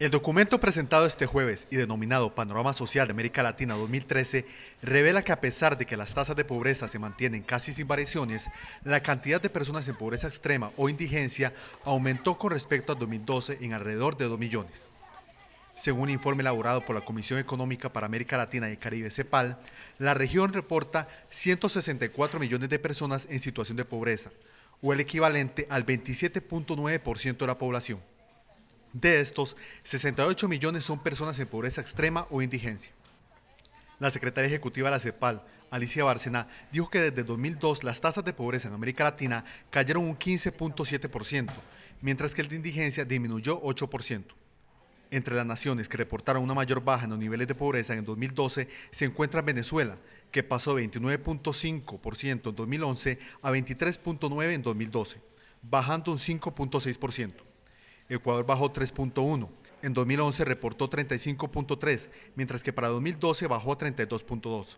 El documento presentado este jueves y denominado Panorama Social de América Latina 2013 revela que a pesar de que las tasas de pobreza se mantienen casi sin variaciones, la cantidad de personas en pobreza extrema o indigencia aumentó con respecto a 2012 en alrededor de 2 millones. Según un informe elaborado por la Comisión Económica para América Latina y Caribe, CEPAL, la región reporta 164 millones de personas en situación de pobreza, o el equivalente al 27.9% de la población. De estos, 68 millones son personas en pobreza extrema o indigencia. La secretaria ejecutiva de la CEPAL, Alicia Bárcena, dijo que desde 2002 las tasas de pobreza en América Latina cayeron un 15.7%, mientras que el de indigencia disminuyó 8%. Entre las naciones que reportaron una mayor baja en los niveles de pobreza en 2012 se encuentra Venezuela, que pasó de 29.5% en 2011 a 23.9% en 2012, bajando un 5.6%. Ecuador bajó 3.1. En 2011 reportó 35.3, mientras que para 2012 bajó a 32.2.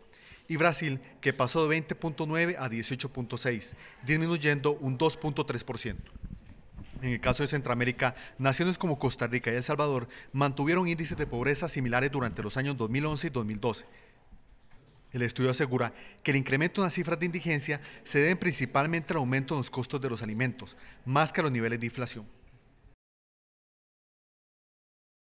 Y Brasil, que pasó de 20.9 a 18.6, disminuyendo un 2.3%. En el caso de Centroamérica, naciones como Costa Rica y El Salvador mantuvieron índices de pobreza similares durante los años 2011 y 2012. El estudio asegura que el incremento en las cifras de indigencia se debe principalmente al aumento en los costos de los alimentos, más que a los niveles de inflación.